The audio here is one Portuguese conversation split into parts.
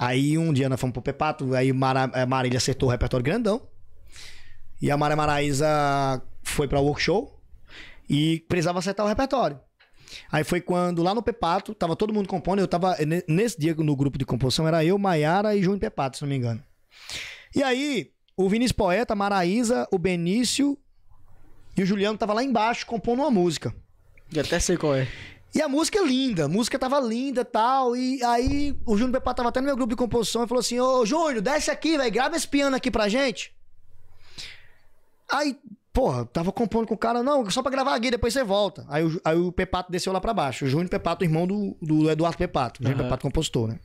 Aí um dia nós fomos pro Pepato, aí Mara, eh, Marília acertou o repertório grandão. E a Mara Maraísa foi pra workshop e precisava acertar o repertório. Aí foi quando, lá no Pepato, tava todo mundo compondo, eu tava, eh, nesse dia no grupo de composição, era eu, Maiara e Júnior Pepato, se não me engano. E aí, o Vinícius Poeta, a Maraísa, o Benício e o Juliano tava lá embaixo compondo uma música. E até sei qual é. E a música é linda, a música tava linda tal. E aí o Júnior Pepá tava até no meu grupo de composição e falou assim: Ô Júnior, desce aqui, velho, grava esse piano aqui pra gente. Aí, porra, tava compondo com o cara, não, só pra gravar aqui, depois você volta. Aí o, aí o Pepato desceu lá pra baixo. O Júnior Pepato, irmão do, do Eduardo Pepato. O Júnior uhum. Pepato compositor, né?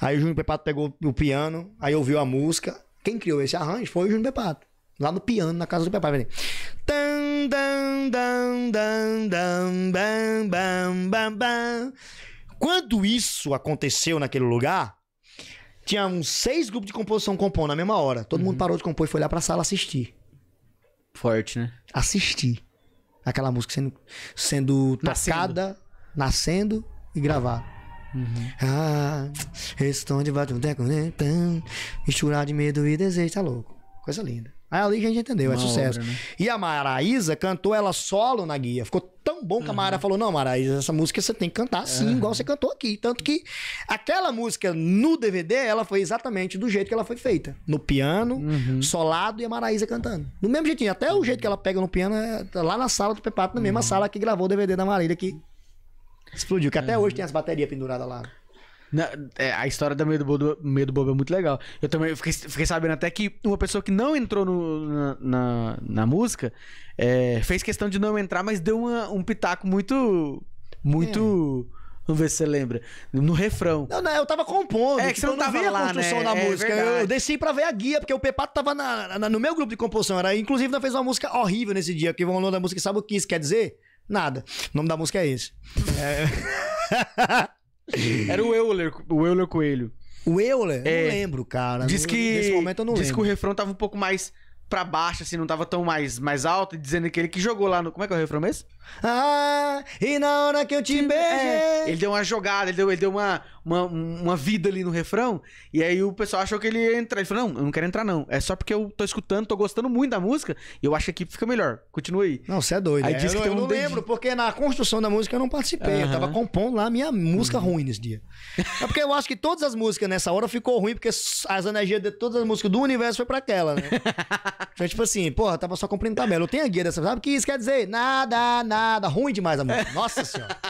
Aí o Júnior Pepato pegou o piano, aí ouviu a música. Quem criou esse arranjo foi o Júnior Pepato. Lá no piano, na casa do Pepato. Quando isso aconteceu naquele lugar, tinha uns seis grupos de composição compondo na mesma hora. Todo uhum. mundo parou de compor e foi lá pra sala assistir. Forte, né? Assistir. Aquela música sendo, sendo tocada, nascendo e gravada. Uhum. Ah, esse tom de um né? Misturar de medo e desejo, tá louco. Coisa linda. Aí ali a gente entendeu, é Uma é sucesso. Obra, né? E a Maraísa cantou ela solo na guia. Ficou tão bom que uhum. a Mara uhum. falou: Não, Maraísa, essa música você tem que cantar assim, uhum. igual você cantou aqui. Tanto que aquela música no DVD, ela foi exatamente do jeito que ela foi feita: no piano, uhum. solado e a Maraísa cantando. Do mesmo jeitinho, até o jeito que ela pega no piano, é, tá lá na sala do Pepato, na mesma uhum. sala que gravou o DVD da Marília, que explodiu. Que até hoje tem as baterias penduradas lá. Na, é, a história da Medo Bobo, Medo Bobo é muito legal. Eu também fiquei, fiquei sabendo até que uma pessoa que não entrou no, na, na, na, música é, fez questão de não entrar, mas deu uma, um pitaco muito. Muito. É. Vamos ver se você lembra. No refrão. Não, não, eu tava compondo. É que tipo, você não, não tava via lá, a né? construção né? da é, música. É eu, eu, desci pra ver a guia, porque o Pepato tava na, na, no meu grupo de composição. Era, inclusive, ainda fez uma música horrível nesse dia, que o nome da música é sabe o que isso quer dizer? Nada. O nome da música é esse. É... Era o Euler, o Euler Coelho. O Euler? É, não lembro, cara. Diz que, Nesse momento eu não diz lembro. que o refrão tava um pouco mais pra baixo, assim, não tava tão mais, mais alto, dizendo que ele que jogou lá no. Como é que é o refrão mesmo? Ah, e na hora que eu te beijei. É, ele deu uma jogada, ele deu, ele deu uma, uma, uma vida ali no refrão. E aí o pessoal achou que ele ia entrar. Ele falou: Não, eu não quero entrar, não. É só porque eu tô escutando, tô gostando muito da música. E eu acho que aqui fica melhor. Continua aí. Não, você é doido. Aí é, disse eu, que eu um não dedinho. lembro, porque na construção da música eu não participei. Uhum. Eu tava compondo lá minha música uhum. ruim nesse dia. É porque eu acho que todas as músicas nessa hora ficou ruim, porque as energias de todas as músicas do universo foi pra aquela, né? foi tipo assim, porra, tava só cumprindo tabela. Eu tenho a guia dessa, sabe o que isso quer dizer? Nada, nada. Ruim demais a música. Nossa senhora.